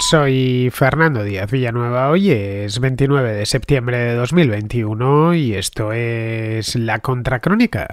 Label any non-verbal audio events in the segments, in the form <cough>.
Soy Fernando Díaz Villanueva, hoy es 29 de septiembre de 2021 y esto es La Contracrónica.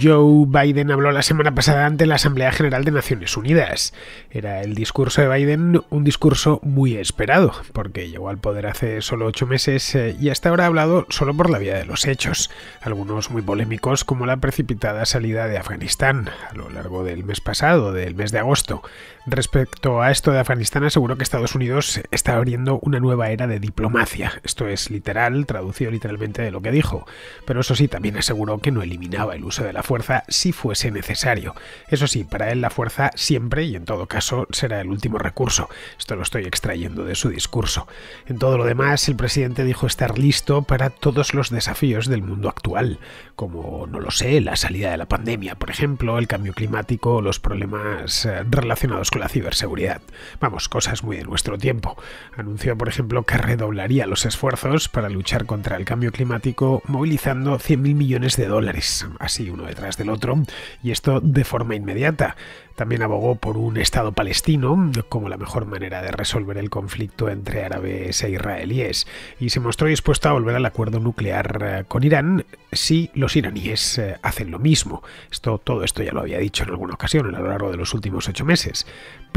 Joe Biden habló la semana pasada ante la Asamblea General de Naciones Unidas. Era el discurso de Biden un discurso muy esperado, porque llegó al poder hace solo ocho meses eh, y hasta ahora ha hablado solo por la vía de los hechos, algunos muy polémicos como la precipitada salida de Afganistán a lo largo del mes pasado, del mes de agosto. Respecto a esto de Afganistán, aseguró que Estados Unidos está abriendo una nueva era de diplomacia. Esto es literal, traducido literalmente de lo que dijo. Pero eso sí, también aseguró que no eliminaba el uso de la fuerza si fuese necesario. Eso sí, para él la fuerza siempre y en todo caso será el último recurso. Esto lo estoy extrayendo de su discurso. En todo lo demás, el presidente dijo estar listo para todos los desafíos del mundo actual, como, no lo sé, la salida de la pandemia, por ejemplo, el cambio climático o los problemas eh, relacionados con la ciberseguridad. Vamos, cosas muy de nuestro tiempo. Anunció, por ejemplo, que redoblaría los esfuerzos para luchar contra el cambio climático movilizando 100.000 millones de dólares. Así uno de del otro, y esto de forma inmediata. También abogó por un Estado palestino como la mejor manera de resolver el conflicto entre árabes e israelíes, y se mostró dispuesto a volver al acuerdo nuclear eh, con Irán si los iraníes eh, hacen lo mismo. Esto, todo esto ya lo había dicho en alguna ocasión a lo largo de los últimos ocho meses.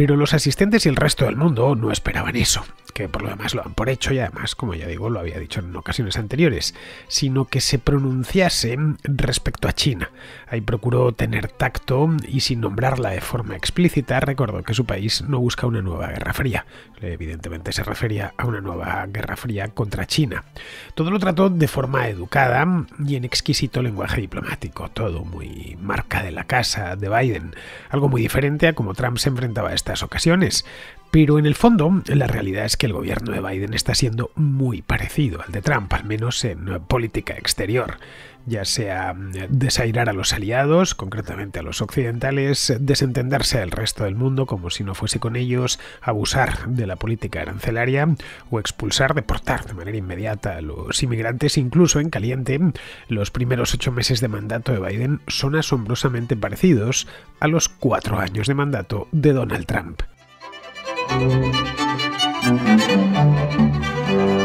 Pero los asistentes y el resto del mundo no esperaban eso, que por lo demás lo han por hecho y además, como ya digo, lo había dicho en ocasiones anteriores, sino que se pronunciase respecto a China. Ahí procuró tener tacto y sin nombrarla de forma explícita recordó que su país no busca una nueva guerra fría. Evidentemente se refería a una nueva guerra fría contra China. Todo lo trató de forma educada y en exquisito lenguaje diplomático, todo muy marca de la casa de Biden, algo muy diferente a como Trump se enfrentaba a esta ocasiones. Pero en el fondo, la realidad es que el gobierno de Biden está siendo muy parecido al de Trump, al menos en eh, política exterior ya sea mm, desairar a los aliados, concretamente a los occidentales, desentenderse del resto del mundo como si no fuese con ellos, abusar de la política arancelaria o expulsar, deportar de manera inmediata a los inmigrantes, incluso en caliente, los primeros ocho meses de mandato de Biden son asombrosamente parecidos a los cuatro años de mandato de Donald Trump. Thank you.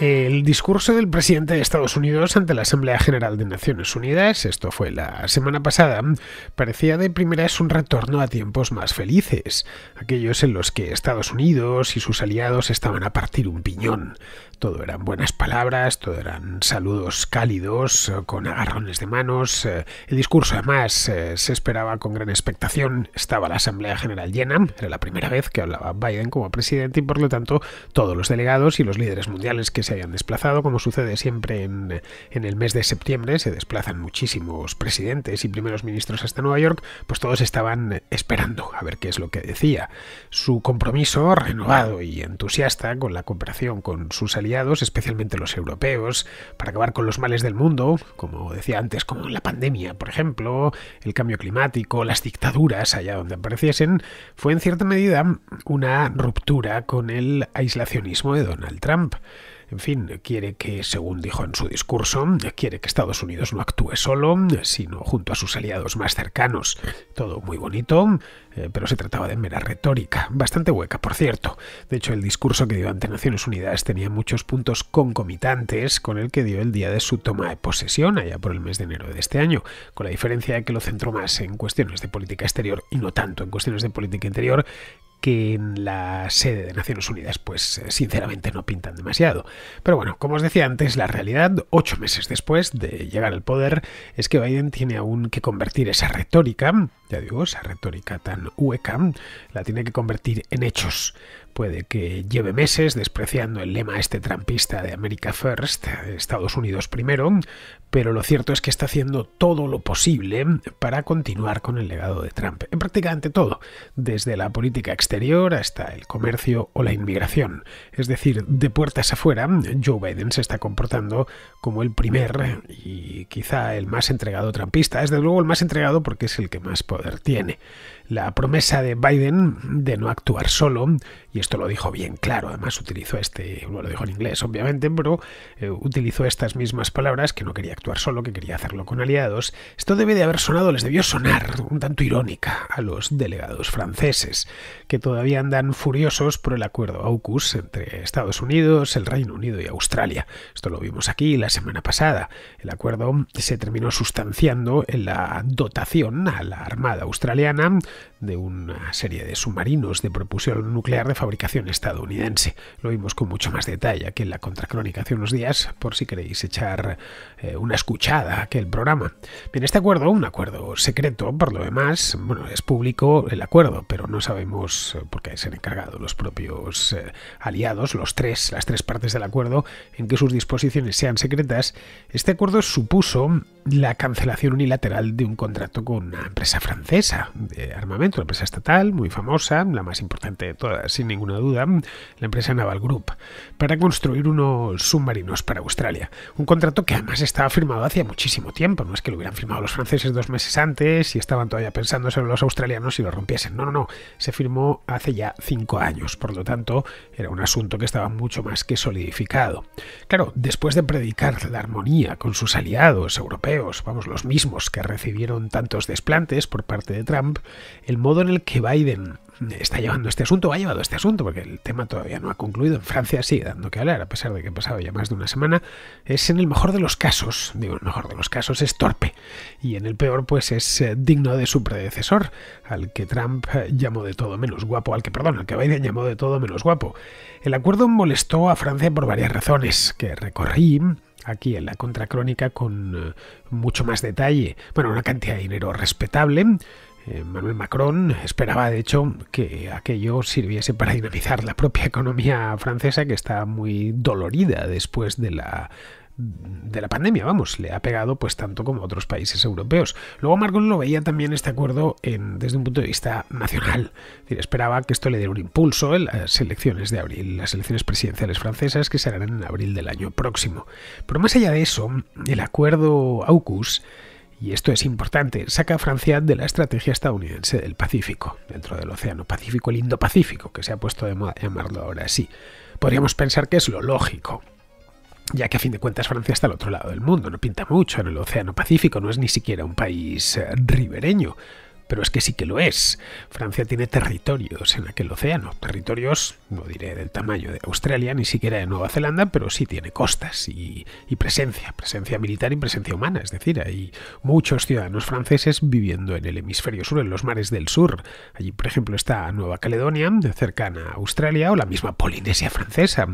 el discurso del presidente de Estados Unidos ante la Asamblea General de Naciones Unidas, esto fue la semana pasada, parecía de primera primeras un retorno a tiempos más felices, aquellos en los que Estados Unidos y sus aliados estaban a partir un piñón. Todo eran buenas palabras, todo eran saludos cálidos, eh, con agarrones de manos. Eh, el discurso además eh, se esperaba con gran expectación. Estaba la Asamblea General llena, era la primera vez que hablaba Biden como presidente y por lo tanto todos los delegados y los líderes mundiales que se se hayan desplazado, como sucede siempre en, en el mes de septiembre, se desplazan muchísimos presidentes y primeros ministros hasta Nueva York, pues todos estaban esperando a ver qué es lo que decía. Su compromiso renovado y entusiasta con la cooperación con sus aliados, especialmente los europeos, para acabar con los males del mundo, como decía antes, como la pandemia, por ejemplo, el cambio climático, las dictaduras allá donde apareciesen, fue en cierta medida una ruptura con el aislacionismo de Donald Trump en fin, quiere que, según dijo en su discurso, quiere que Estados Unidos no actúe solo, sino junto a sus aliados más cercanos. Todo muy bonito, eh, pero se trataba de mera retórica, bastante hueca, por cierto. De hecho, el discurso que dio ante Naciones Unidas tenía muchos puntos concomitantes con el que dio el día de su toma de posesión, allá por el mes de enero de este año, con la diferencia de que lo centró más en cuestiones de política exterior y no tanto en cuestiones de política interior, que en la sede de Naciones Unidas, pues eh, sinceramente no pintan demasiado. Pero bueno, como os decía antes, la realidad, ocho meses después de llegar al poder, es que Biden tiene aún que convertir esa retórica, ya digo, esa retórica tan hueca, la tiene que convertir en hechos. Puede que lleve meses despreciando el lema este trampista de America First, Estados Unidos primero, pero lo cierto es que está haciendo todo lo posible para continuar con el legado de Trump, en prácticamente todo, desde la política exterior hasta el comercio o la inmigración. Es decir, de puertas afuera, Joe Biden se está comportando como el primer y quizá el más entregado trumpista, desde luego el más entregado porque es el que más poder tiene. La promesa de Biden de no actuar solo, y esto lo dijo bien claro, además utilizó este, bueno, lo dijo en inglés obviamente, pero eh, utilizó estas mismas palabras que no quería actuar solo, que quería hacerlo con aliados, esto debe de haber sonado, les debió sonar un tanto irónica a los delegados franceses, que todavía andan furiosos por el acuerdo AUKUS entre Estados Unidos, el Reino Unido y Australia. Esto lo vimos aquí la semana pasada. El acuerdo se terminó sustanciando en la dotación a la Armada Australiana de una serie de submarinos de propulsión nuclear de fabricación estadounidense. Lo vimos con mucho más detalle aquí en la contracrónica hace unos días, por si queréis echar eh, una escuchada a aquel programa. Bien, este acuerdo, un acuerdo secreto, por lo demás, bueno, es público el acuerdo, pero no sabemos, eh, porque se han encargado los propios eh, aliados, los tres, las tres partes del acuerdo, en que sus disposiciones sean secretas. Este acuerdo supuso la cancelación unilateral de un contrato con una empresa francesa de armamento, una empresa estatal muy famosa, la más importante de todas, sin ninguna duda, la empresa Naval Group, para construir unos submarinos para Australia. Un contrato que además estaba firmado hace muchísimo tiempo, no es que lo hubieran firmado los franceses dos meses antes y estaban todavía pensando sobre los australianos si lo rompiesen. No, no, no, se firmó hace ya cinco años, por lo tanto era un asunto que estaba mucho más que solidificado. Claro, después de predicar la armonía con sus aliados europeos, vamos, los mismos que recibieron tantos desplantes por parte de Trump, el modo en el que Biden está llevando este asunto, ha llevado este asunto, porque el tema todavía no ha concluido, en Francia sigue dando que hablar, a pesar de que ha pasado ya más de una semana, es en el mejor de los casos, digo, el mejor de los casos es torpe, y en el peor pues es eh, digno de su predecesor, al que Trump eh, llamó de todo menos guapo, al que, perdón, al que Biden llamó de todo menos guapo. El acuerdo molestó a Francia por varias razones que recorrí aquí en la contracrónica con eh, mucho más detalle. Bueno, una cantidad de dinero respetable. Eh, Manuel Macron esperaba, de hecho, que aquello sirviese para dinamizar la propia economía francesa, que está muy dolorida después de la de la pandemia, vamos, le ha pegado pues tanto como otros países europeos. Luego Marcos lo veía también este acuerdo desde un punto de vista nacional. esperaba que esto le diera un impulso en las elecciones de abril, las elecciones presidenciales francesas que se harán en abril del año próximo. Pero más allá de eso, el acuerdo AUKUS y esto es importante, saca a Francia de la estrategia estadounidense del Pacífico, dentro del Océano Pacífico, el Indo-Pacífico, que se ha puesto de moda llamarlo ahora así. Podríamos pensar que es lo lógico, ya que a fin de cuentas Francia está al otro lado del mundo, no pinta mucho en el Océano Pacífico, no es ni siquiera un país eh, ribereño pero es que sí que lo es. Francia tiene territorios en aquel océano, territorios, no diré del tamaño de Australia, ni siquiera de Nueva Zelanda, pero sí tiene costas y, presencia, presencia militar y presencia humana, es decir, hay muchos ciudadanos franceses viviendo en el hemisferio sur, en los mares del sur. Allí, por ejemplo, está Nueva Caledonia, cercana a Australia, o la misma Polinesia francesa,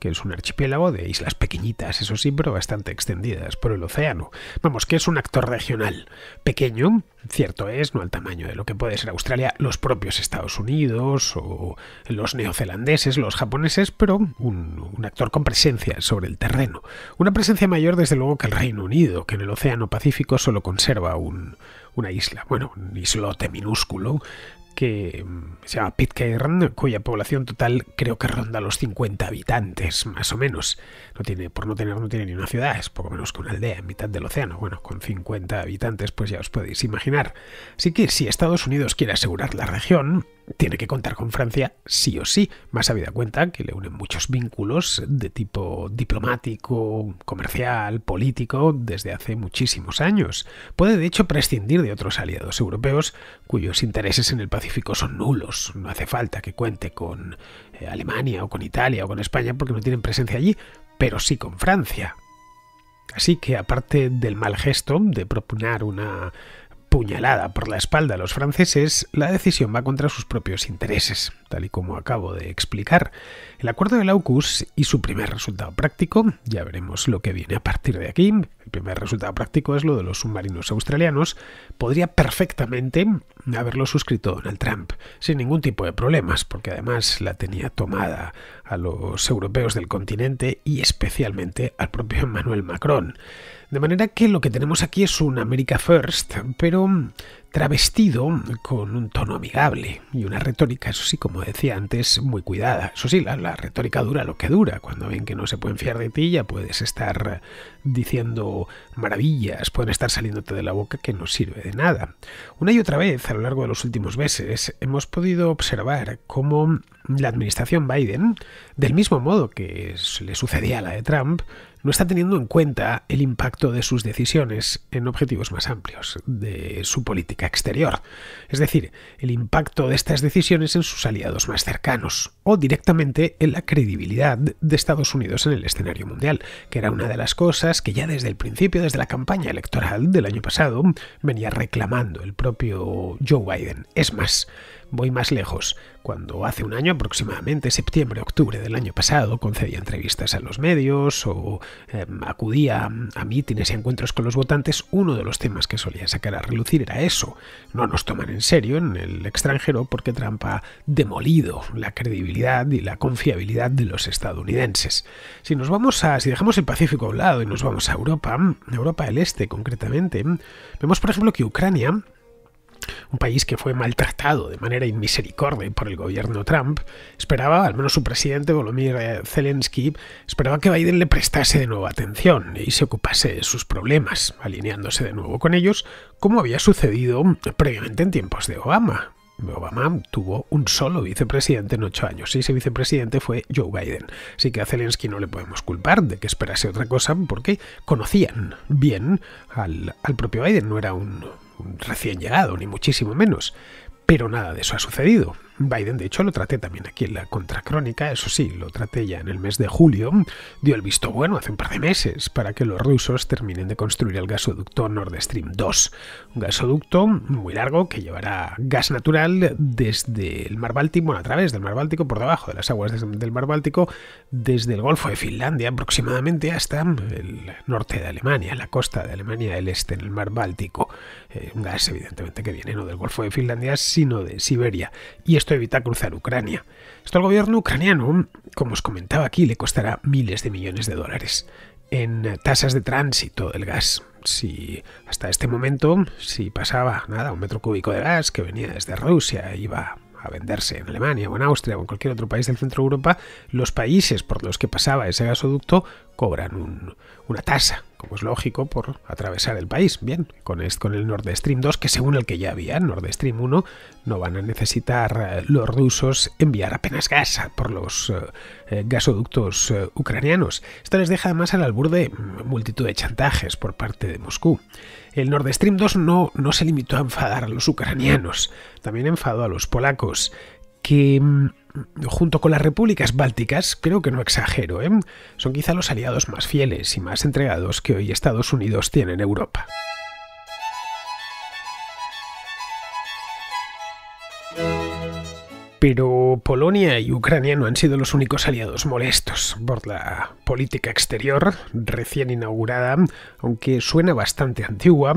que es un archipiélago de islas pequeñitas, eso sí, pero bastante extendidas por el océano. Vamos, que es un actor regional, pequeño, cierto es, no altamente de lo que puede ser Australia, los propios Estados Unidos o los neozelandeses, los japoneses, pero un, actor con presencia sobre el terreno. Una presencia mayor desde luego que el Reino Unido, que en el Océano Pacífico solo conserva un, una isla, bueno, un islote minúsculo que mm, se llama Pitcairn, cuya población total creo que ronda los 50 habitantes, más o menos. No tiene, por no tener, no tiene ni una ciudad, es poco menos que una aldea en mitad del océano. Bueno, con 50 habitantes, pues ya os podéis imaginar. Así que si Estados Unidos quiere asegurar la región, tiene que contar con Francia sí o sí, más habida cuenta que le unen muchos vínculos de tipo diplomático, comercial, político desde hace muchísimos años. Puede de hecho prescindir de otros aliados europeos cuyos intereses en el Pacífico son nulos. No hace falta que cuente con eh, Alemania o con Italia o con España porque no tienen presencia allí, pero sí con Francia. Así que aparte del mal gesto de proponer una puñalada por la espalda a los franceses, la decisión va contra sus propios intereses, tal y como acabo de explicar. El acuerdo de Laucus y su primer resultado práctico, ya veremos lo que viene a partir de aquí, el primer resultado práctico es lo de los submarinos australianos, podría perfectamente haberlo suscrito Donald Trump, sin ningún tipo de problemas, porque además la tenía tomada a los europeos del continente y especialmente al propio <laughs> Emmanuel Macron. De manera que lo que tenemos aquí es un America First, pero mm, travestido con un tono amigable y una retórica, eso sí, como decía antes, muy cuidada. Eso sí, la, retórica dura lo que dura. Cuando ven que no se pueden fiar de ti, ya puedes estar diciendo maravillas, pueden estar saliéndote de la boca que no sirve de nada. Una y otra vez, a lo largo de los últimos meses, hemos podido observar cómo la administración Biden, del mismo modo que le sucedía a la de Trump, no está teniendo en cuenta el impacto de sus decisiones en objetivos más amplios de su política exterior, es decir, el impacto de estas decisiones en sus aliados más cercanos o directamente en la credibilidad de Estados Unidos en el escenario mundial, que era una de las cosas que ya desde el principio, desde la campaña electoral del año pasado, venía reclamando el propio Joe Biden. Es más, Voy más lejos. Cuando hace un año aproximadamente, septiembre-octubre del año pasado, concedía entrevistas a los medios o em, acudía a mítines y encuentros con los votantes, uno de los temas que solía sacar a relucir era eso. No nos toman en serio en el extranjero porque Trump ha demolido la credibilidad y la confiabilidad de los estadounidenses. Si nos vamos a, si dejamos el Pacífico a un lado y nos vamos a Europa, Europa del Este concretamente, vemos por ejemplo que Ucrania un país que fue maltratado de manera inmisericordia por el gobierno Trump, esperaba, al menos su presidente Volodymyr Zelensky, esperaba que Biden le prestase de nuevo atención y se ocupase de sus problemas, alineándose de nuevo con ellos, como había sucedido previamente en tiempos de Obama. Obama tuvo un solo vicepresidente en ocho años y ese vicepresidente fue Joe Biden. Así que a Zelensky no le podemos culpar de que esperase otra cosa porque conocían bien al propio Biden, no era un recién llegado, ni muchísimo menos. Pero nada de eso ha sucedido. Biden, de hecho, lo traté también aquí en la contracrónica, eso sí, lo traté ya en el mes de julio, dio el visto bueno hace un par de meses para que los rusos terminen de construir el gasoducto Nord Stream 2, un gasoducto muy largo que llevará gas natural desde el mar Báltico, bueno, a través del mar Báltico, por debajo de las aguas del mar Báltico, desde el Golfo de Finlandia aproximadamente hasta el norte de Alemania, la costa de Alemania del Este, en el mar Báltico. Eh, un gas evidentemente que viene no del Golfo de Finlandia, sino de Siberia. Y esto evitar evita cruzar Ucrania. Esto al gobierno ucraniano, como os comentaba aquí, le costará miles de millones de dólares en tasas de tránsito del gas. Si hasta este momento, si pasaba nada, un metro cúbico de gas que venía desde Rusia, iba a venderse en Alemania o en Austria o en cualquier otro país del centro de Europa, los países por los que pasaba ese gasoducto cobran una tasa, como es lógico, por atravesar el país. Bien, con, el Nord Stream 2, que según el que ya había, Nord Stream 1, no van a necesitar eh, los rusos enviar apenas gas por los eh, eh, gasoductos ucranianos. Esto les deja además al albur de mm, multitud de chantajes por parte de Moscú. El Nord Stream 2 no se limitó a enfadar a los ucranianos, también enfadó a los polacos, que mm, junto con las repúblicas bálticas, creo que no exagero, ¿eh? son quizá los aliados más fieles y más entregados que hoy Estados Unidos tiene en Europa. Pero Polonia y Ucrania no han sido los únicos aliados molestos por la política exterior recién inaugurada, aunque suena bastante antigua,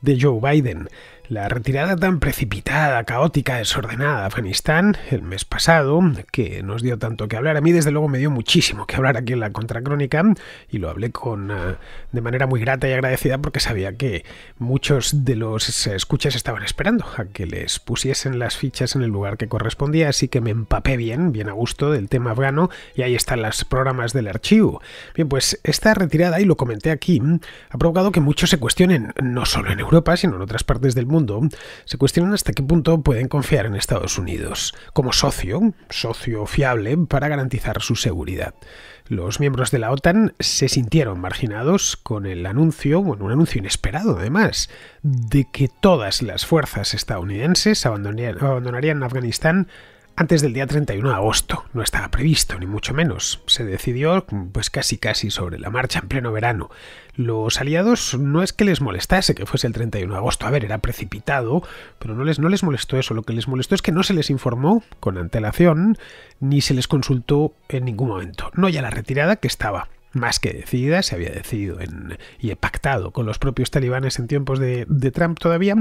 de Joe Biden. La retirada tan precipitada, caótica, desordenada de Afganistán el mes pasado, que nos dio tanto que hablar, a mí desde luego me dio muchísimo que hablar aquí en la Contracrónica y lo hablé con ah, de manera muy grata y agradecida porque sabía que muchos de los eh, escuchas estaban esperando a que les pusiesen las fichas en el lugar que correspondía, así que me empapé bien, bien a gusto del tema afgano y ahí están los programas del archivo. Bien, pues esta retirada, y lo comenté aquí, ha provocado que muchos se cuestionen, no solo en Europa, sino en otras partes del mundo, se cuestionan hasta qué punto pueden confiar en Estados Unidos como socio, socio fiable para garantizar su seguridad. Los miembros de la OTAN se sintieron marginados con el anuncio, bueno, un anuncio inesperado además, de que todas las fuerzas estadounidenses abandonarían Afganistán antes del día 31 de agosto. No estaba previsto, ni mucho menos. Se decidió pues casi casi sobre la marcha en pleno verano. Los aliados no es que les molestase que fuese el 31 de agosto, a ver, era precipitado, pero no les, no les molestó eso. Lo que les molestó es que no se les informó con antelación, ni se les consultó en ningún momento. No ya la retirada que estaba más que decidida, se había decidido en, y pactado con los propios talibanes en tiempos de, Trump todavía,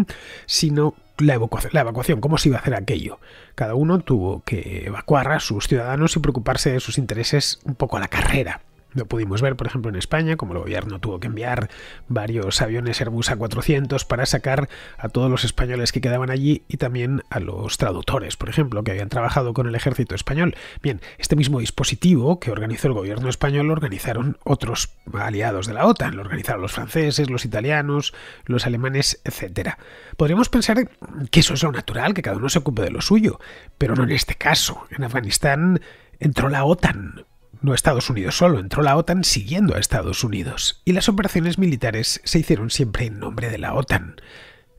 sino la evacuación, cómo se iba a hacer aquello. Cada uno tuvo que evacuar a sus ciudadanos y preocuparse de sus intereses un poco a la carrera. Lo pudimos ver, por ejemplo, en España, como el gobierno tuvo que enviar varios aviones Airbus A400 para sacar a todos los españoles que quedaban allí y también a los traductores, por ejemplo, que habían trabajado con el ejército español. Bien, este mismo dispositivo que organizó el gobierno español lo organizaron otros aliados de la OTAN, lo organizaron los franceses, los italianos, los alemanes, etc. Podríamos pensar que eso es lo natural, que cada uno se ocupe de lo suyo, pero no en este caso. En Afganistán entró la OTAN, no Estados Unidos solo, entró la OTAN siguiendo a Estados Unidos, y las operaciones militares se hicieron siempre en nombre de la OTAN.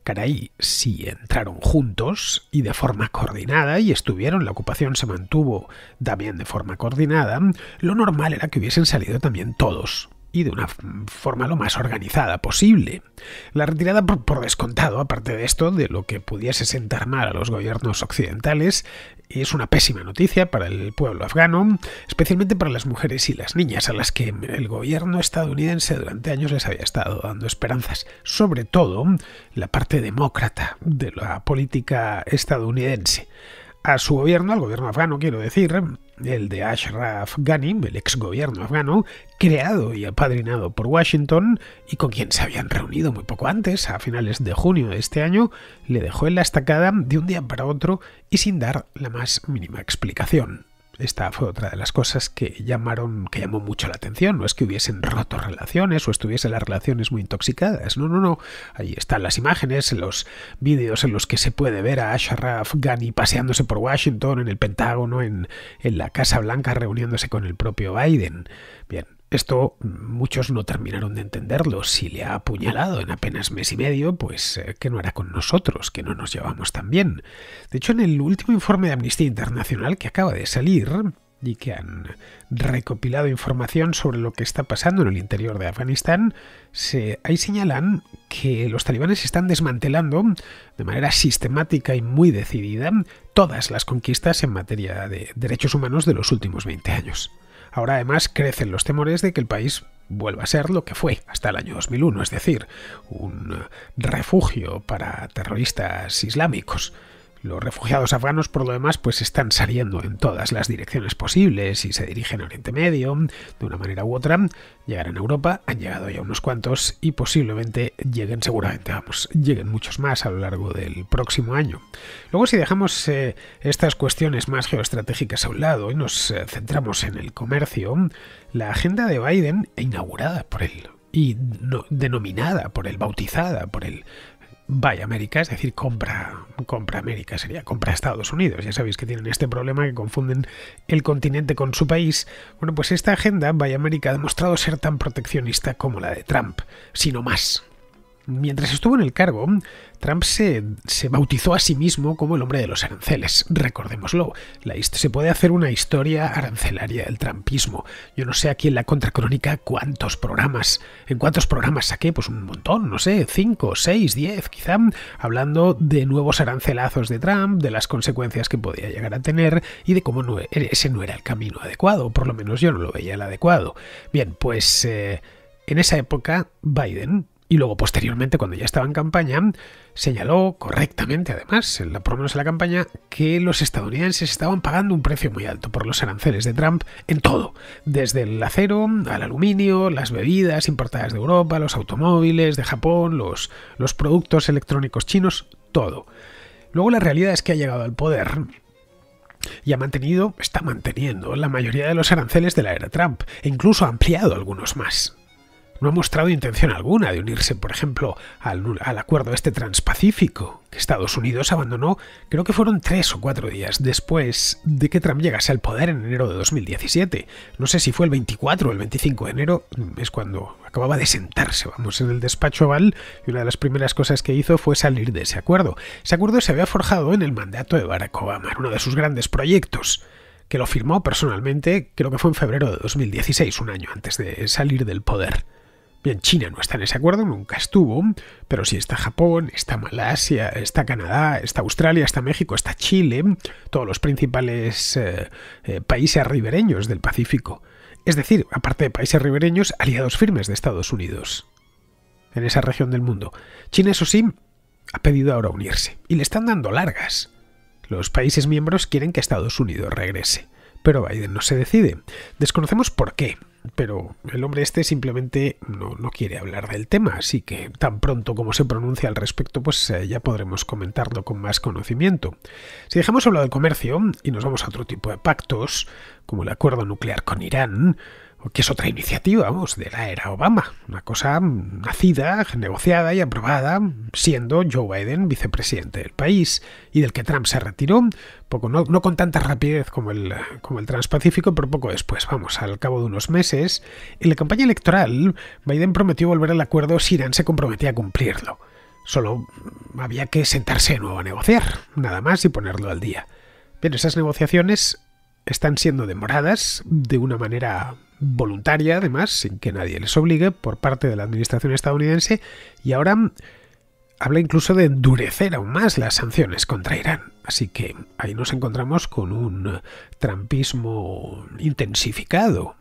Caray, si entraron juntos y de forma coordinada y estuvieron, la ocupación se mantuvo también de forma coordinada, lo normal era que hubiesen salido también todos, y de una forma lo más organizada posible. La retirada por, por, descontado, aparte de esto, de lo que pudiese sentar mal a los gobiernos occidentales, es una pésima noticia para el pueblo afgano, especialmente para las mujeres y las niñas, a las que el gobierno estadounidense durante años les había estado dando esperanzas, sobre todo la parte demócrata de la política estadounidense. A su gobierno, al gobierno afgano, quiero decir, el de Ashraf Ghanim, el ex gobierno afgano, creado y apadrinado por Washington y con quien se habían reunido muy poco antes, a finales de junio de este año, le dejó en la estacada de un día para otro y sin dar la más mínima explicación. Esta fue otra de las cosas que llamaron, que llamó mucho la atención. No es que hubiesen roto relaciones o estuviesen las relaciones muy intoxicadas. No, no, no. Ahí están las imágenes, los vídeos en los que se puede ver a Ashraf Ghani paseándose por Washington, en el Pentágono, en, en la Casa Blanca, reuniéndose con el propio Biden. Bien, esto muchos no terminaron de entenderlo. Si le ha apuñalado en apenas mes y medio, pues eh, que no hará con nosotros, que no nos llevamos tan bien? De hecho, en el último informe de Amnistía Internacional que acaba de salir, y que han recopilado información sobre lo que está pasando en el interior de Afganistán, se, ahí señalan que los talibanes están desmantelando de manera sistemática y muy decidida todas las conquistas en materia de derechos humanos de los últimos 20 años. Ahora además crecen los temores de que el país vuelva a ser lo que fue hasta el año 2001, es decir, un refugio para terroristas islámicos. Los refugiados afganos, por lo demás, pues están saliendo en todas las direcciones posibles y se dirigen a Oriente Medio, de una manera u otra, llegarán a Europa, han llegado ya unos cuantos y posiblemente lleguen, seguramente, vamos, lleguen muchos más a lo largo del próximo año. Luego, si dejamos eh, estas cuestiones más geoestratégicas a un lado y nos eh, centramos en el comercio, la agenda de Biden, inaugurada por él y denominada por él, bautizada por él, Vaya América, es decir, compra, compra América, sería compra Estados Unidos. Ya sabéis que tienen este problema que confunden el continente con su país. Bueno, pues esta agenda, Buy América, ha demostrado ser tan proteccionista como la de Trump, sino más. Mientras estuvo en el cargo, Trump se, bautizó a sí mismo como el hombre de los aranceles, recordémoslo. se puede hacer una historia arancelaria del trumpismo. Yo no sé aquí en la contracrónica cuántos programas, en cuántos programas saqué, pues un montón, no sé, 5, 6, 10 quizá, hablando de nuevos arancelazos de Trump, de las consecuencias que podía llegar a tener y de cómo e-, ese no era el camino adecuado, por lo menos yo no lo veía el adecuado. Bien, pues eh, en esa época Biden y luego, posteriormente, cuando ya estaba en campaña, señaló correctamente, además, en la, por lo en la campaña, que los estadounidenses estaban pagando un precio muy alto por los aranceles de Trump en todo, desde el acero al aluminio, las bebidas importadas de Europa, los automóviles de Japón, los, los productos electrónicos chinos, todo. Luego la realidad es que ha llegado al poder y ha mantenido, está manteniendo la mayoría de los aranceles de la era Trump, e incluso ha ampliado algunos más no ha mostrado intención alguna de unirse, por ejemplo, al, acuerdo este transpacífico, que Estados Unidos abandonó creo que fueron tres o cuatro días después de que Trump llegase al poder en enero de 2017. No sé si fue el 24 o el 25 de enero, es cuando acababa de sentarse, vamos, en el despacho Oval, y una de las primeras cosas que hizo fue salir de ese acuerdo. Ese acuerdo se había forjado en el mandato de Barack Obama, uno de sus grandes proyectos que lo firmó personalmente, creo que fue en febrero de 2016, un año antes de salir del poder. Bien, China no está en ese acuerdo, nunca estuvo, pero sí está Japón, está Malasia, está Canadá, está Australia, está México, está Chile, todos los principales eh, eh, países ribereños del Pacífico. Es decir, aparte de países ribereños, aliados firmes de Estados Unidos en esa región del mundo. China, eso sí, ha pedido ahora unirse y le están dando largas. Los países miembros quieren que Estados Unidos regrese pero Biden no se decide. Desconocemos por qué, pero el hombre este simplemente no, quiere hablar del tema, así que tan pronto como se pronuncia al respecto, pues eh, ya podremos comentarlo con más conocimiento. Si dejamos hablar del comercio y nos vamos a otro tipo de pactos, como el acuerdo nuclear con Irán, que es otra iniciativa, vamos, de la era Obama, una cosa nacida, negociada y aprobada, siendo Joe Biden vicepresidente del país y del que Trump se retiró, poco, no, con tanta rapidez como el, como el Transpacífico, pero poco después, vamos, al cabo de unos meses. En la campaña electoral, Biden prometió volver al acuerdo si Irán se comprometía a cumplirlo. Solo había que sentarse de nuevo a negociar, nada más y ponerlo al día. Pero esas negociaciones están siendo demoradas de una manera voluntaria, además, sin que nadie les obligue, por parte de la administración estadounidense, y ahora habla incluso de endurecer aún más las sanciones contra Irán. Así que ahí nos encontramos con un trampismo intensificado.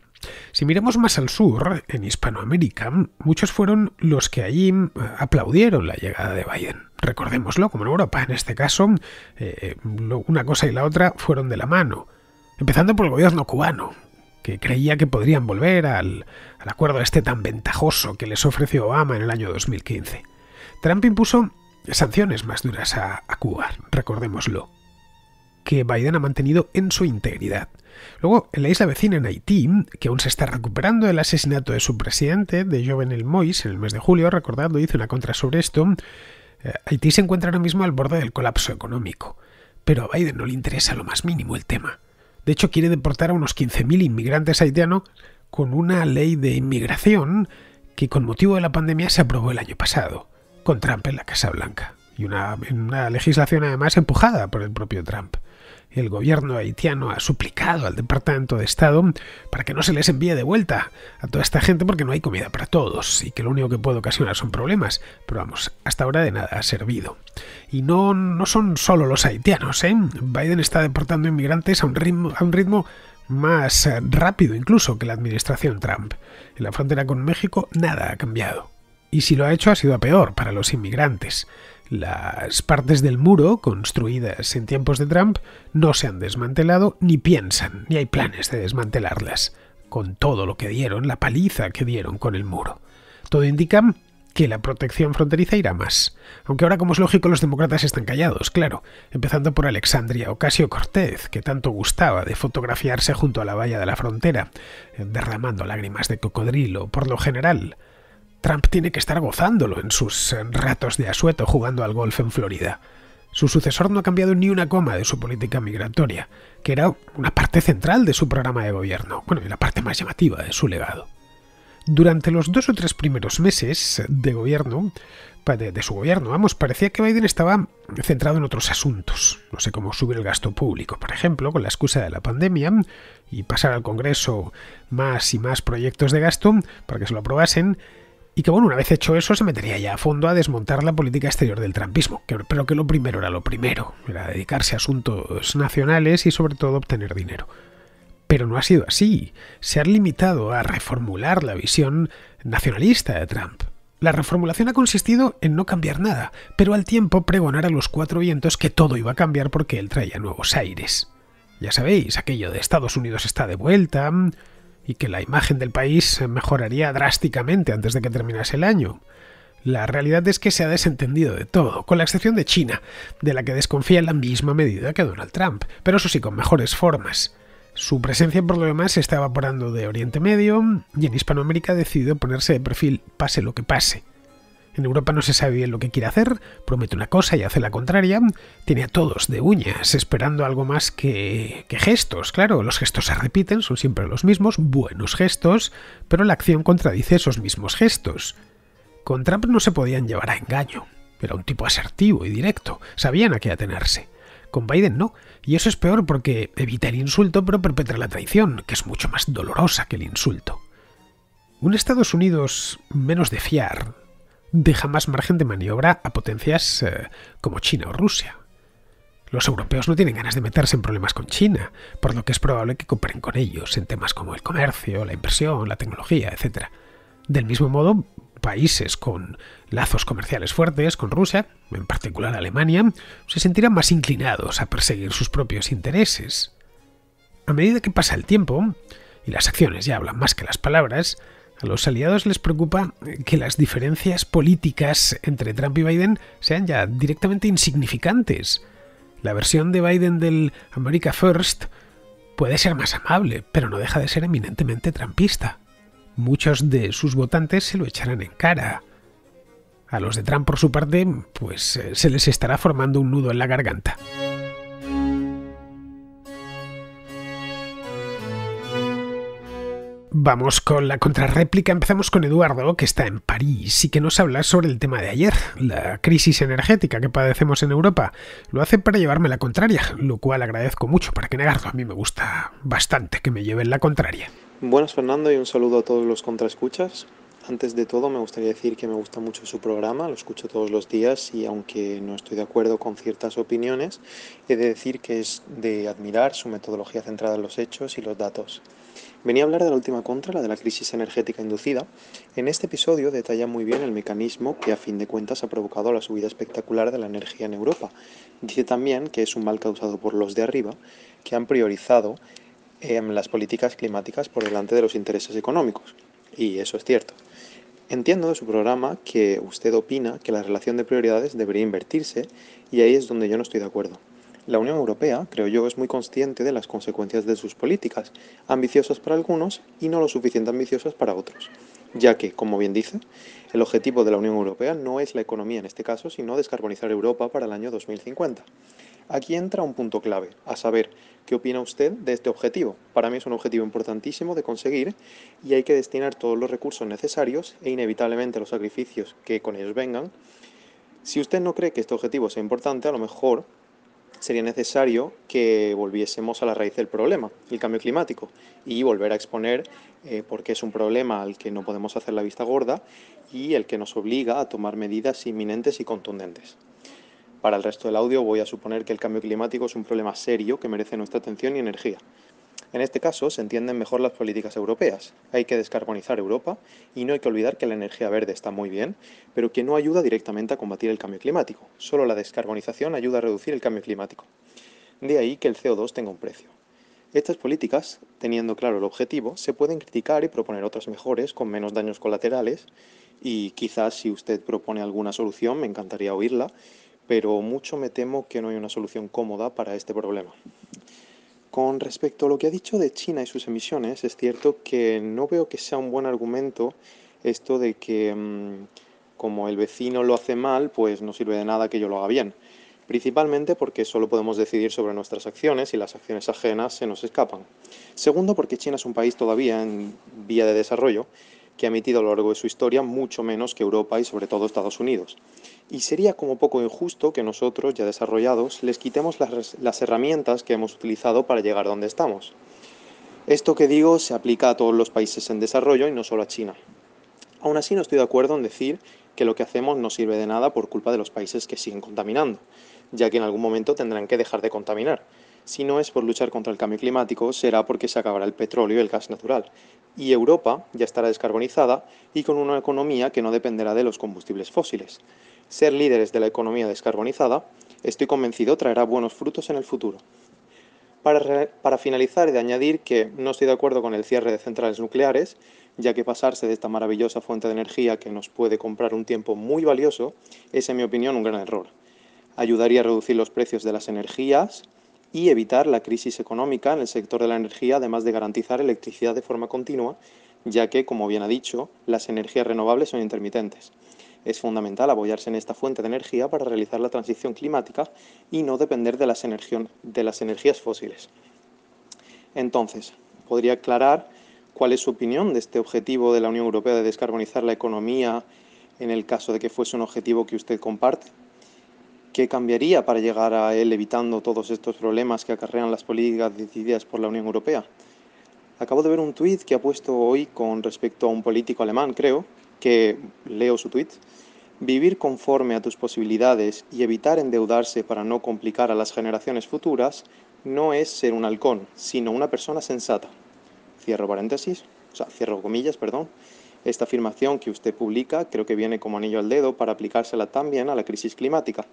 Si miremos más al sur, en Hispanoamérica, muchos fueron los que allí eh, aplaudieron la llegada de Biden. Recordémoslo, como en Europa, en este caso, eh, una cosa y la otra fueron de la mano. Empezando por el gobierno cubano, que creía que podrían volver al, acuerdo este tan ventajoso que les ofreció Obama en el año 2015. Trump impuso sanciones más duras a, Cuba, recordémoslo, que Biden ha mantenido en su integridad. Luego, en la isla vecina, en Haití, que aún se está recuperando del asesinato de su presidente, de Jovenel Mois, en el mes de julio, recordando, hice una contra sobre esto, eh, Haití se encuentra ahora mismo al borde del colapso económico. Pero a Biden no le interesa lo más mínimo el tema. De hecho, quiere deportar a unos 15.000 inmigrantes haitianos con una ley de inmigración que con motivo de la pandemia se aprobó el año pasado, con Trump en la Casa Blanca. Y una, una legislación además empujada por el propio Trump el gobierno haitiano ha suplicado al Departamento de Estado para que no se les envíe de vuelta a toda esta gente porque no hay comida para todos y que lo único que puede ocasionar son problemas. Pero vamos, hasta ahora de nada ha servido. Y no, no son solo los haitianos, ¿eh? Biden está deportando inmigrantes a un ritmo, a un ritmo más eh, rápido incluso que la administración Trump. En la frontera con México nada ha cambiado. Y si lo ha hecho ha sido a peor para los inmigrantes. Las partes del muro, construidas en tiempos de Trump, no se han desmantelado ni piensan, ni hay planes de desmantelarlas, con todo lo que dieron, la paliza que dieron con el muro. Todo indica que la protección fronteriza irá más. Aunque ahora, como es lógico, los demócratas están callados, claro, empezando por Alexandria Ocasio Cortez, que tanto gustaba de fotografiarse junto a la valla de la frontera, derramando lágrimas de cocodrilo, por lo general. Trump tiene que estar gozándolo en sus eh, ratos de asueto jugando al golf en Florida. Su sucesor no ha cambiado ni una coma de su política migratoria, que era una parte central de su programa de gobierno, bueno, y la parte más llamativa de su legado. Durante los dos o tres primeros meses de gobierno, de, su gobierno, vamos, parecía que Biden estaba centrado en otros asuntos. No sé cómo subir el gasto público, por ejemplo, con la excusa de la pandemia y pasar al Congreso más y más proyectos de gasto para que se lo aprobasen y que, bueno, una vez hecho eso, se metería ya a fondo a desmontar la política exterior del trampismo. pero que lo primero era lo primero, era dedicarse a asuntos nacionales y, sobre todo, obtener dinero. Pero no ha sido así. Se ha limitado a reformular la visión nacionalista de Trump. La reformulación ha consistido en no cambiar nada, pero al tiempo pregonar a los cuatro vientos que todo iba a cambiar porque él traía nuevos aires. Ya sabéis, aquello de Estados Unidos está de vuelta, y que la imagen del país mejoraría drásticamente antes de que terminase el año. La realidad es que se ha desentendido de todo, con la excepción de China, de la que desconfía en la misma medida que Donald Trump, pero eso sí con mejores formas. Su presencia por lo demás se está evaporando de Oriente Medio y en Hispanoamérica ha decidido ponerse de perfil pase lo que pase. En Europa no se sabe bien lo que quiere hacer, promete una cosa y hace la contraria, tiene a todos de uñas, esperando algo más que, gestos. Claro, los gestos se repiten, son siempre los mismos, buenos gestos, pero la acción contradice esos mismos gestos. Con Trump no se podían llevar a engaño. Era un tipo asertivo y directo, sabían a qué atenerse. Con Biden no, y eso es peor porque evita el insulto pero perpetra la traición, que es mucho más dolorosa que el insulto. Un Estados Unidos menos de fiar, deja más margen de maniobra a potencias eh, como China o Rusia. Los europeos no tienen ganas de meterse en problemas con China, por lo que es probable que cooperen con ellos en temas como el comercio, la inversión, la tecnología, etc. Del mismo modo, países con lazos comerciales fuertes con Rusia, en particular Alemania, se sentirán más inclinados a perseguir sus propios intereses. A medida que pasa el tiempo, y las acciones ya hablan más que las palabras, a los aliados les preocupa que las diferencias políticas entre Trump y Biden sean ya directamente insignificantes. La versión de Biden del America First puede ser más amable, pero no deja de ser eminentemente trampista. Muchos de sus votantes se lo echarán en cara. A los de Trump, por su parte, pues eh, se les estará formando un nudo en la garganta. Vamos con la contrarréplica. Empezamos con Eduardo, que está en París y que nos habla sobre el tema de ayer, la crisis energética que padecemos en Europa. Lo hace para llevarme la contraria, lo cual agradezco mucho. Para que negarlo, a mí me gusta bastante que me lleven la contraria. Buenas, Fernando, y un saludo a todos los contraescuchas. Antes de todo, me gustaría decir que me gusta mucho su programa, lo escucho todos los días y aunque no estoy de acuerdo con ciertas opiniones, he de decir que es de admirar su metodología centrada en los hechos y los datos. Venía a hablar de la última contra, la de la crisis energética inducida. En este episodio detalla muy bien el mecanismo que a fin de cuentas ha provocado la subida espectacular de la energía en Europa. Dice también que es un mal causado por los de arriba, que han priorizado em, las políticas climáticas por delante de los intereses económicos. Y eso es cierto. Entiendo de su programa que usted opina que la relación de prioridades debería invertirse y ahí es donde yo no estoy de acuerdo. La Unión Europea, creo yo, es muy consciente de las consecuencias de sus políticas, ambiciosas para algunos y no lo suficiente ambiciosas para otros, ya que, como bien dice, el objetivo de la Unión Europea no es la economía en este caso, sino descarbonizar Europa para el año 2050. Aquí entra un punto clave, a saber, ¿qué opina usted de este objetivo? Para mí es un objetivo importantísimo de conseguir y hay que destinar todos los recursos necesarios e inevitablemente los sacrificios que con ellos vengan. Si usted no cree que este objetivo sea importante, a lo mejor sería necesario que volviésemos a la raíz del problema, el cambio climático, y volver a exponer eh, por qué es un problema al que no podemos hacer la vista gorda y el que nos obliga a tomar medidas inminentes y contundentes. Para el resto del audio voy a suponer que el cambio climático es un problema serio que merece nuestra atención y energía. En este caso se entienden mejor las políticas europeas. Hay que descarbonizar Europa y no hay que olvidar que la energía verde está muy bien, pero que no ayuda directamente a combatir el cambio climático. Solo la descarbonización ayuda a reducir el cambio climático. De ahí que el CO2 tenga un precio. Estas políticas, teniendo claro el objetivo, se pueden criticar y proponer otras mejores con menos daños colaterales y quizás si usted propone alguna solución me encantaría oírla, pero mucho me temo que no hay una solución cómoda para este problema. Con respecto a lo que ha dicho de China y sus emisiones, es cierto que no veo que sea un buen argumento esto de que mm, como el vecino lo hace mal, pues no sirve de nada que yo lo haga bien. Principalmente porque solo podemos decidir sobre nuestras acciones y las acciones ajenas se nos escapan. Segundo, porque China es un país todavía en vía de desarrollo que ha emitido a lo largo de su historia mucho menos que Europa y sobre todo Estados Unidos. Y sería como poco injusto que nosotros, ya desarrollados, les quitemos las, herramientas que hemos utilizado para llegar donde estamos. Esto que digo se aplica a todos los países en desarrollo y no solo a China. Aún así no estoy de acuerdo en decir que lo que hacemos no sirve de nada por culpa de los países que siguen contaminando, ya que en algún momento tendrán que dejar de contaminar. Si no es por luchar contra el cambio climático, será porque se acabará el petróleo y el gas natural, y Europa ya estará descarbonizada y con una economía que no dependerá de los combustibles fósiles. Ser líderes de la economía descarbonizada, estoy convencido, traerá buenos frutos en el futuro. Para, finalizar, he de añadir que no estoy de acuerdo con el cierre de centrales nucleares, ya que pasarse de esta maravillosa fuente de energía que nos puede comprar un tiempo muy valioso es, en mi opinión, un gran error. Ayudaría a reducir los precios de las energías, y evitar la crisis económica en el sector de la energía, además de garantizar electricidad de forma continua, ya que, como bien ha dicho, las energías renovables son intermitentes. Es fundamental apoyarse en esta fuente de energía para realizar la transición climática y no depender de las, de las energías fósiles. Entonces, ¿podría aclarar cuál es su opinión de este objetivo de la Unión Europea de descarbonizar la economía en el caso de que fuese un objetivo que usted comparte? ¿Qué cambiaría para llegar a él evitando todos estos problemas que acarrean las políticas decididas por la Unión Europea? Acabo de ver un tuit que ha puesto hoy con respecto a un político alemán, creo, que leo su tuit. Vivir conforme a tus posibilidades y evitar endeudarse para no complicar a las generaciones futuras no es ser un halcón, sino una persona sensata. Cierro paréntesis, o sea, cierro comillas, perdón. Esta afirmación que usted publica creo que viene como anillo al dedo para aplicársela también a la crisis climática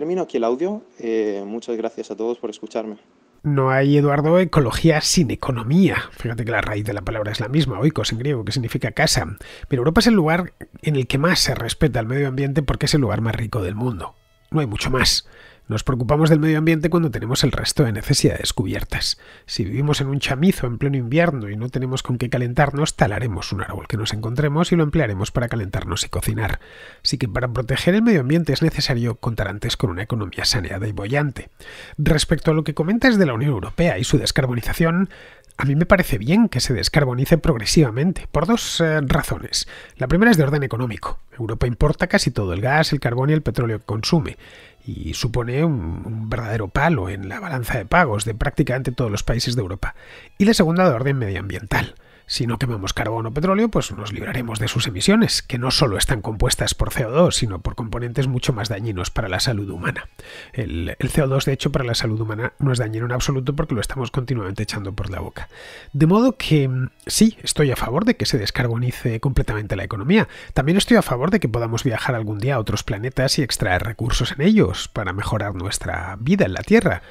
termino aquí el audio. Eh, muchas gracias a todos por escucharme. No hay, Eduardo, ecología sin economía. Fíjate que la raíz de la palabra es la misma, oikos en griego, que significa casa. Pero Europa es el lugar en el que más se respeta el medio ambiente porque es el lugar más rico del mundo. No hay mucho más. Nos preocupamos del medio ambiente cuando tenemos el resto de necesidades cubiertas. Si vivimos en un chamizo en pleno invierno y no tenemos con qué calentarnos, talaremos un árbol que nos encontremos y lo emplearemos para calentarnos y cocinar. Así que para proteger el medio ambiente es necesario contar antes con una economía saneada y bollante. Respecto a lo que comentas de la Unión Europea y su descarbonización, a mí me parece bien que se descarbonice progresivamente, por dos eh, razones. La primera es de orden económico. Europa importa casi todo el gas, el carbón y el petróleo que consume y supone un, verdadero palo en la balanza de pagos de prácticamente todos los países de Europa. Y la segunda de orden medioambiental. Si no quemamos carbono o petróleo, pues nos libraremos de sus emisiones, que no solo están compuestas por CO2, sino por componentes mucho más dañinos para la salud humana. El, el CO2, de hecho, para la salud humana no es dañino en absoluto porque lo estamos continuamente echando por la boca. De modo que mm, sí, estoy a favor de que se descarbonice completamente la economía. También estoy a favor de que podamos viajar algún día a otros planetas y extraer recursos en ellos para mejorar nuestra vida en la Tierra.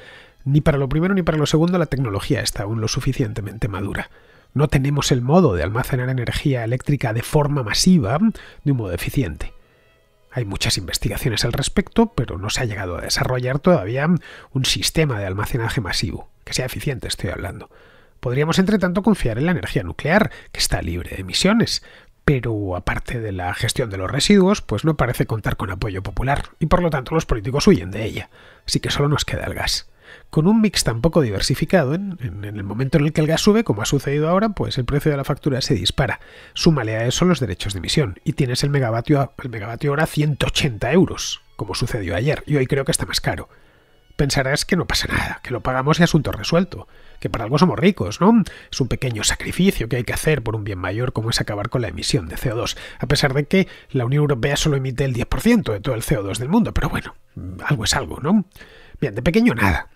Ni para lo primero ni para lo segundo la tecnología está aún lo suficientemente madura. No tenemos el modo de almacenar energía eléctrica de forma masiva de un modo eficiente. Hay muchas investigaciones al respecto, pero no se ha llegado a desarrollar todavía un sistema de almacenaje masivo, que sea eficiente, estoy hablando. Podríamos, entre tanto, confiar en la energía nuclear, que está libre de emisiones, pero aparte de la gestión de los residuos, pues no parece contar con apoyo popular, y por lo tanto los políticos huyen de ella, así que solo nos queda el gas con un mix tan poco diversificado, en, el momento en el que el gas sube, como ha sucedido ahora, pues el precio de la factura se dispara. Súmale a eso los derechos de emisión y tienes el megavatio, el megavatio hora 180 euros, como sucedió ayer, y hoy creo que está más caro. Pensarás que no pasa nada, que lo pagamos y asunto resuelto, que para algo somos ricos, ¿no? Es un pequeño sacrificio que hay que hacer por un bien mayor como es acabar con la emisión de CO2, a pesar de que la Unión Europea solo emite el 10% de todo el CO2 del mundo, pero bueno, algo es algo, ¿no? Bien, de pequeño nada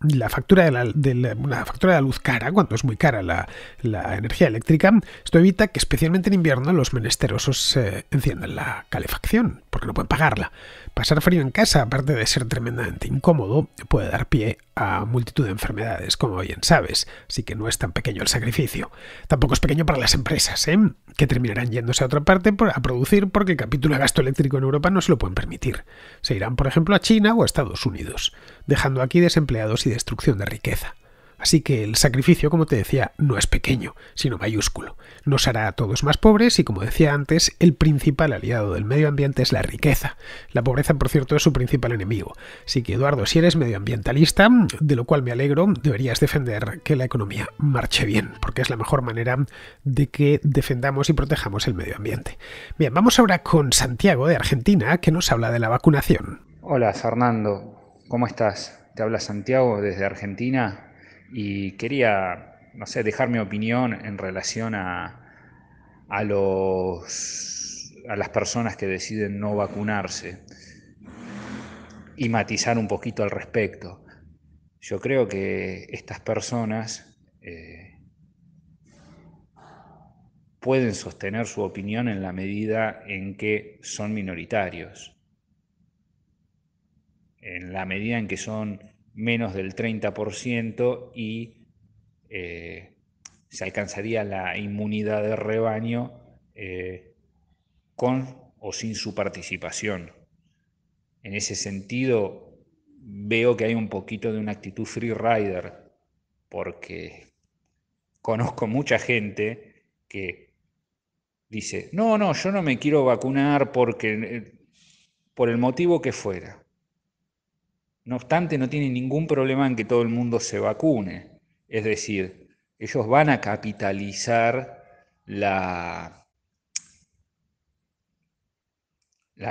la factura de la, luz cara, cuando es muy cara la, energía eléctrica, esto evita que especialmente en invierno los menesterosos eh, enciendan la calefacción, porque no pueden pagarla. Pasar frío en casa, aparte de ser tremendamente incómodo, puede dar pie a multitud de enfermedades, como bien sabes, así que no es tan pequeño el sacrificio. Tampoco es pequeño para las empresas, ¿eh? que terminarán yéndose a otra parte a producir porque el capítulo de gasto eléctrico en Europa no se lo pueden permitir. Se irán, por ejemplo, a China o a Estados Unidos, dejando aquí desempleados y destrucción de riqueza. Así que el sacrificio, como te decía, no es pequeño, sino mayúsculo. Nos hará a todos más pobres y, como decía antes, el principal aliado del medio ambiente es la riqueza. La pobreza, por cierto, es su principal enemigo. Así que, Eduardo, si eres medioambientalista, de lo cual me alegro, deberías defender que la economía marche bien, porque es la mejor manera de que defendamos y protejamos el medio ambiente. Bien, vamos ahora con Santiago de Argentina, que nos habla de la vacunación. Hola, Fernando. ¿Cómo estás? Te habla Santiago desde Argentina y quería, no sé, dejar mi opinión en relación a, los, a las personas que deciden no vacunarse y matizar un poquito al respecto. Yo creo que estas personas eh, pueden sostener su opinión en la medida en que son minoritarios, en la medida en que son menos del 30% y eh, se alcanzaría la inmunidad de rebaño eh, con o sin su participación. En ese sentido, veo que hay un poquito de una actitud free rider, porque conozco mucha gente que dice, no, no, yo no me quiero vacunar porque eh, por el motivo que fuera. No obstante, no tienen ningún problema en que todo el mundo se vacune. Es decir, ellos van a capitalizar la,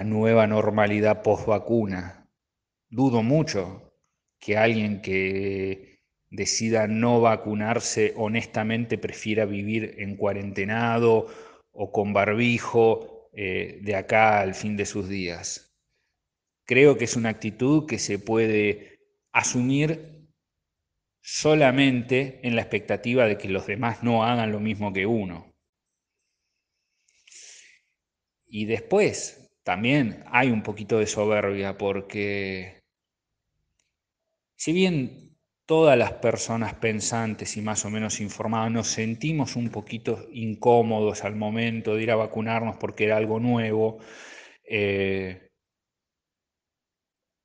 nueva normalidad post vacuna. Dudo mucho que alguien que decida no vacunarse honestamente prefiera vivir en cuarentenado o con barbijo eh, de acá al fin de sus días. Creo que es una actitud que se puede asumir solamente en la expectativa de que los demás no hagan lo mismo que uno. Y después también hay un poquito de soberbia porque si bien todas las personas pensantes y más o menos informadas nos sentimos un poquito incómodos al momento de ir a vacunarnos porque era algo nuevo, eh,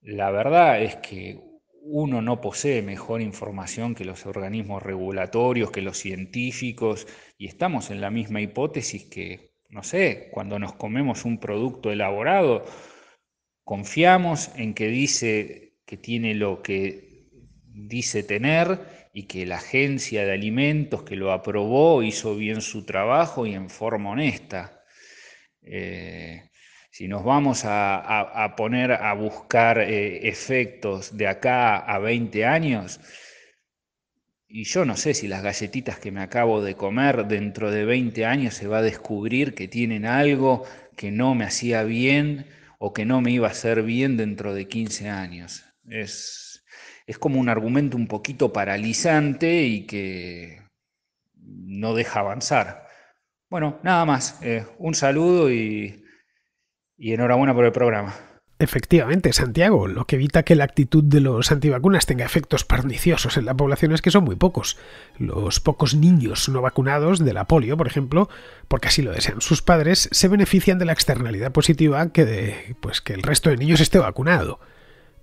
la verdad es que uno no posee mejor información que los organismos regulatorios, que los científicos, y estamos en la misma hipótesis que, no sé, cuando nos comemos un producto elaborado, confiamos en que dice que tiene lo que dice tener y que la agencia de alimentos que lo aprobó hizo bien su trabajo y en forma honesta. Eh, si nos vamos a, poner a buscar eh, efectos de acá a 20 años, y yo no sé si las galletitas que me acabo de comer dentro de 20 años se va a descubrir que tienen algo que no me hacía bien o que no me iba a hacer bien dentro de 15 años. Es, es como un argumento un poquito paralizante y que no deja avanzar. Bueno, nada más. Eh, un saludo y y enhorabuena por el programa. Efectivamente, Santiago, lo que evita que la actitud de los antivacunas tenga efectos perniciosos en la población es que son muy pocos. Los pocos niños no vacunados de la polio, por ejemplo, porque así lo desean sus padres, se benefician de la externalidad positiva que de, pues que el resto de niños esté vacunado.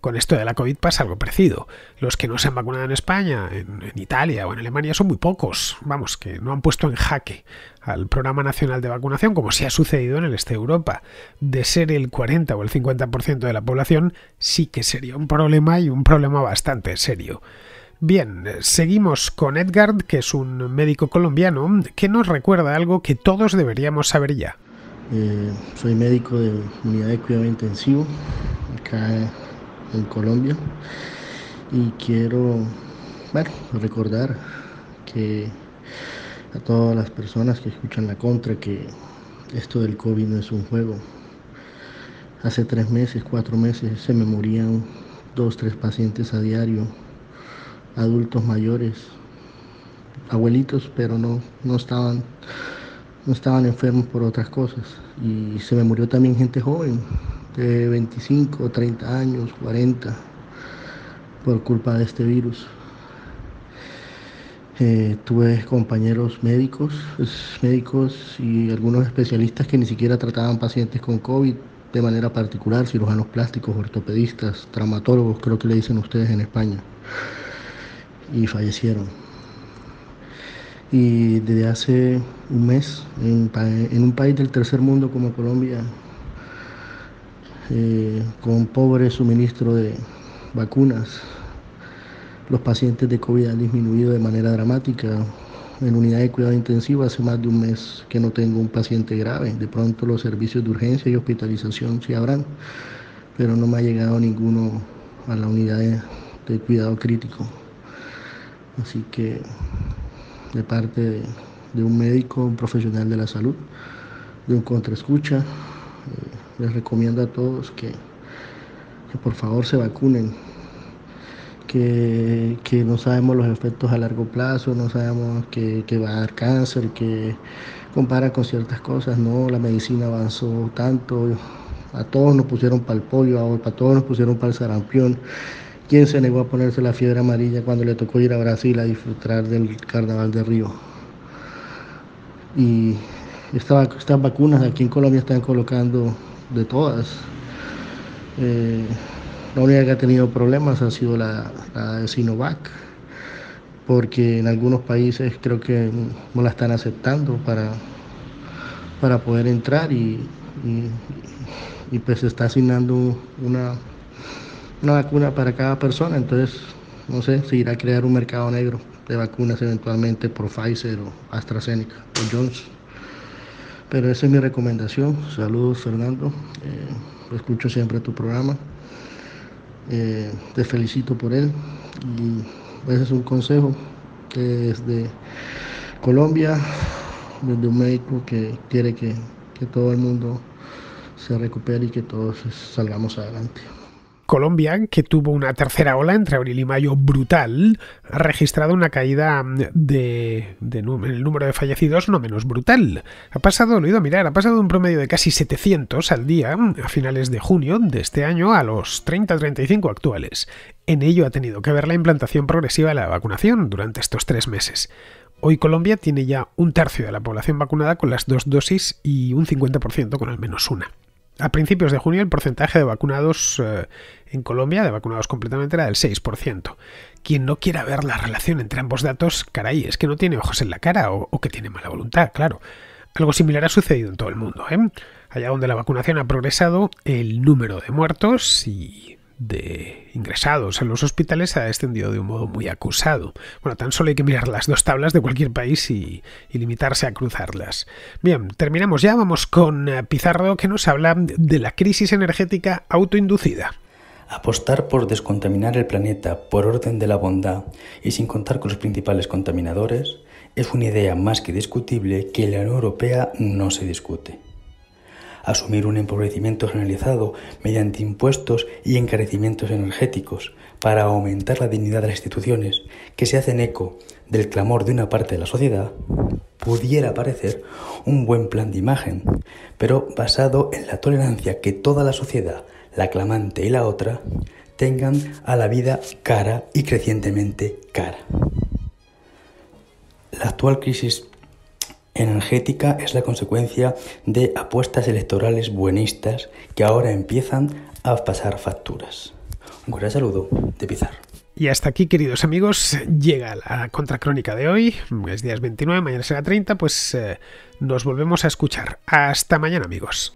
Con esto de la COVID pasa algo parecido. Los que no se han vacunado en España, en, Italia o en Alemania son muy pocos. Vamos, que no han puesto en jaque al Programa Nacional de Vacunación, como sí ha sucedido en el este de Europa. De ser el 40 o el 50% de la población, sí que sería un problema y un problema bastante serio. Bien, seguimos con Edgard, que es un médico colombiano, que nos recuerda algo que todos deberíamos saber ya. Eh, soy médico de unidad de cuidado intensivo, acá Colombia y quiero recordar que a todas las personas que escuchan la contra que esto del COVID no es un juego. Hace tres meses, cuatro meses se me morían dos, tres pacientes a diario, adultos mayores, abuelitos, pero no, no estaban no estaban enfermos por otras cosas y se me murió también gente joven 25, 30 años, 40, por culpa de este virus. Eh, tuve compañeros médicos, pues, médicos y algunos especialistas que ni siquiera trataban pacientes con COVID de manera particular, cirujanos plásticos, ortopedistas, traumatólogos, creo que le dicen ustedes en España, y fallecieron. Y desde hace un mes, en un país del tercer mundo como Colombia, eh, con con pobre suministro de vacunas. Los pacientes de COVID han disminuido de manera dramática. En unidad de cuidado intensivo hace más de un mes que no tengo un paciente grave. De pronto los servicios de urgencia y hospitalización sí habrán, pero no me ha llegado ninguno a la unidad de, cuidado crítico. Así que de parte de, de un médico, un profesional de la salud, de un contraescucha, les recomiendo a todos que, por favor se vacunen, que, no sabemos los efectos a largo plazo, no sabemos que, va a dar cáncer, que compara con ciertas cosas, no, la medicina avanzó tanto, a todos nos pusieron para el pollo, a todos nos pusieron para el sarampión. ¿Quién se negó a ponerse la fiebre amarilla cuando le tocó ir a Brasil a disfrutar del carnaval de Río? Y esta, estas vacunas aquí en Colombia están colocando de todas. Eh, la única que ha tenido problemas ha sido la, la, de Sinovac, porque en algunos países creo que no la están aceptando para, para poder entrar y, y, pues se está asignando una, una vacuna para cada persona, entonces no sé, si irá a crear un mercado negro de vacunas eventualmente por Pfizer o AstraZeneca o Johnson. Pero esa es mi recomendación. Saludos Fernando, eh, escucho siempre tu programa. Eh, te felicito por él y ese es un consejo que desde Colombia, desde un médico que quiere que, que todo el mundo se recupere y que todos salgamos adelante. Colombia, que tuvo una tercera ola entre abril y mayo brutal, ha registrado una caída de, el número de fallecidos no menos brutal. Ha pasado, lo he ido a mirar, ha pasado un promedio de casi 700 al día a finales de junio de este año a los 30-35 actuales. En ello ha tenido que ver la implantación progresiva de la vacunación durante estos tres meses. Hoy Colombia tiene ya un tercio de la población vacunada con las dos dosis y un 50% con al menos una. A principios de junio el porcentaje de vacunados eh, en Colombia, de vacunados completamente, era del 6%. Quien no quiera ver la relación entre ambos datos, caray, es que no tiene ojos en la cara o, o que tiene mala voluntad, claro. Algo similar ha sucedido en todo el mundo. ¿eh? Allá donde la vacunación ha progresado, el número de muertos y de ingresados en los hospitales ha extendido de un modo muy acusado. Bueno, tan solo hay que mirar las dos tablas de cualquier país y, y limitarse a cruzarlas. Bien, terminamos ya, vamos con eh, Pizarro que nos habla de la crisis energética autoinducida. Apostar por descontaminar el planeta por orden de la bondad y sin contar con los principales contaminadores es una idea más que discutible que en la Unión Europea no se discute asumir un empobrecimiento generalizado mediante impuestos y encarecimientos energéticos para aumentar la dignidad de las instituciones que se hacen eco del clamor de una parte de la sociedad, pudiera parecer un buen plan de imagen, pero basado en la tolerancia que toda la sociedad, la clamante y la otra, tengan a la vida cara y crecientemente cara. La actual crisis energética es la consecuencia de apuestas electorales buenistas que ahora empiezan a pasar facturas. Un gran saludo de Pizarro. Y hasta aquí, queridos amigos, llega la contracrónica de hoy. Es días 29, mañana será 30, pues eh, nos volvemos a escuchar. Hasta mañana, amigos.